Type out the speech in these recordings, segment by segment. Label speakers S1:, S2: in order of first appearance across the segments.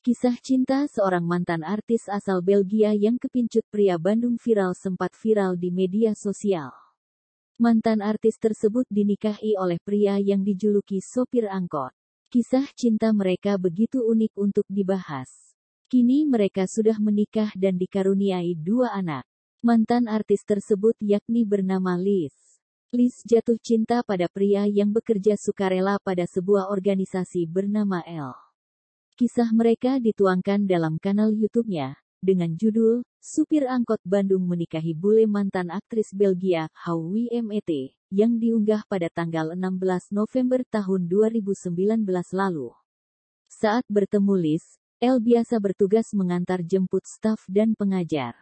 S1: Kisah cinta seorang mantan artis asal Belgia yang kepincut pria Bandung viral sempat viral di media sosial. Mantan artis tersebut dinikahi oleh pria yang dijuluki sopir angkot. Kisah cinta mereka begitu unik untuk dibahas. Kini mereka sudah menikah dan dikaruniai dua anak. Mantan artis tersebut yakni bernama Liz. Liz jatuh cinta pada pria yang bekerja sukarela pada sebuah organisasi bernama L. Kisah mereka dituangkan dalam kanal YouTube-nya, dengan judul, Supir Angkot Bandung Menikahi Bule Mantan Aktris Belgia, Howie MET, yang diunggah pada tanggal 16 November tahun 2019 lalu. Saat bertemu Liz, El biasa bertugas mengantar jemput staf dan pengajar.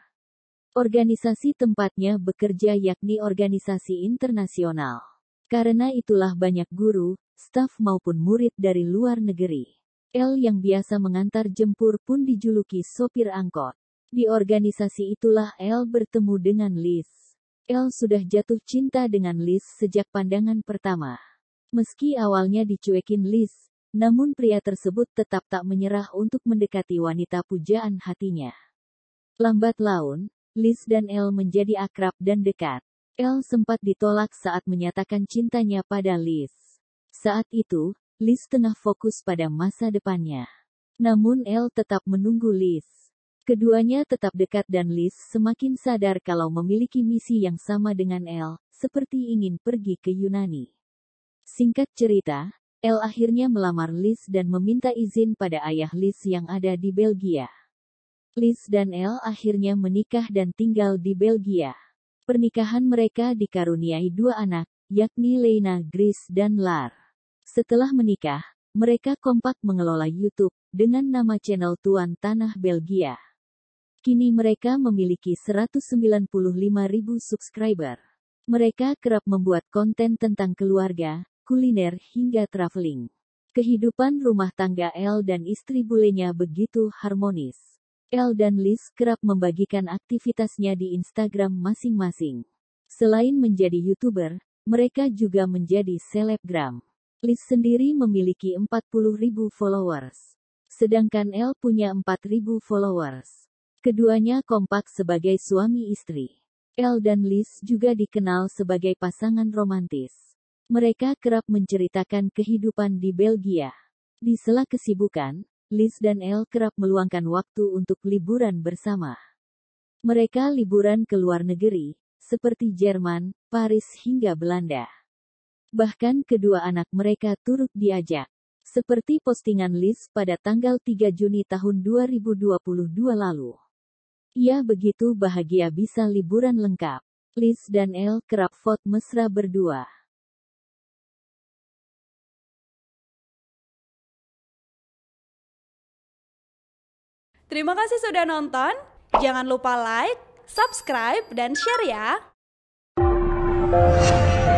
S1: Organisasi tempatnya bekerja yakni organisasi internasional. Karena itulah banyak guru, staf maupun murid dari luar negeri. L yang biasa mengantar jempur pun dijuluki sopir angkot. Di organisasi itulah L bertemu dengan Liz. L sudah jatuh cinta dengan Liz sejak pandangan pertama. Meski awalnya dicuekin Liz, namun pria tersebut tetap tak menyerah untuk mendekati wanita pujaan hatinya. Lambat laun, Liz dan L menjadi akrab dan dekat. L sempat ditolak saat menyatakan cintanya pada Liz. Saat itu, Liz tengah fokus pada masa depannya. Namun El tetap menunggu Liz. Keduanya tetap dekat dan Liz semakin sadar kalau memiliki misi yang sama dengan El, seperti ingin pergi ke Yunani. Singkat cerita, El akhirnya melamar Liz dan meminta izin pada ayah Liz yang ada di Belgia. Liz dan El akhirnya menikah dan tinggal di Belgia. Pernikahan mereka dikaruniai dua anak, yakni Lena Grace dan Lar. Setelah menikah, mereka kompak mengelola YouTube dengan nama channel Tuan Tanah Belgia. Kini mereka memiliki 195.000 subscriber. Mereka kerap membuat konten tentang keluarga, kuliner hingga traveling. Kehidupan rumah tangga El dan istri bulenya begitu harmonis. El dan Liz kerap membagikan aktivitasnya di Instagram masing-masing. Selain menjadi YouTuber, mereka juga menjadi selebgram. Liz sendiri memiliki 40.000 followers. Sedangkan L punya 4.000 followers. Keduanya kompak sebagai suami istri. L dan Liz juga dikenal sebagai pasangan romantis. Mereka kerap menceritakan kehidupan di Belgia. Di sela kesibukan, Liz dan L kerap meluangkan waktu untuk liburan bersama. Mereka liburan ke luar negeri, seperti Jerman, Paris hingga Belanda. Bahkan kedua anak mereka turut diajak. Seperti postingan Liz pada tanggal 3 Juni tahun 2022 lalu. Ia begitu bahagia bisa liburan lengkap. Liz dan El kerap foto mesra berdua. Terima kasih sudah nonton. Jangan lupa like, subscribe, dan share ya.